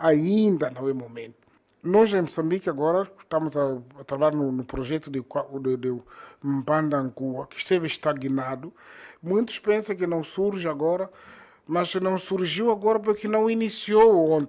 ainda não é momento. Nós em Moçambique agora estamos a, a trabalhar no, no, projeto de, de, de que esteve estagnado. Muitos pensam que não surge agora, mas não surgiu agora porque não iniciou ontem.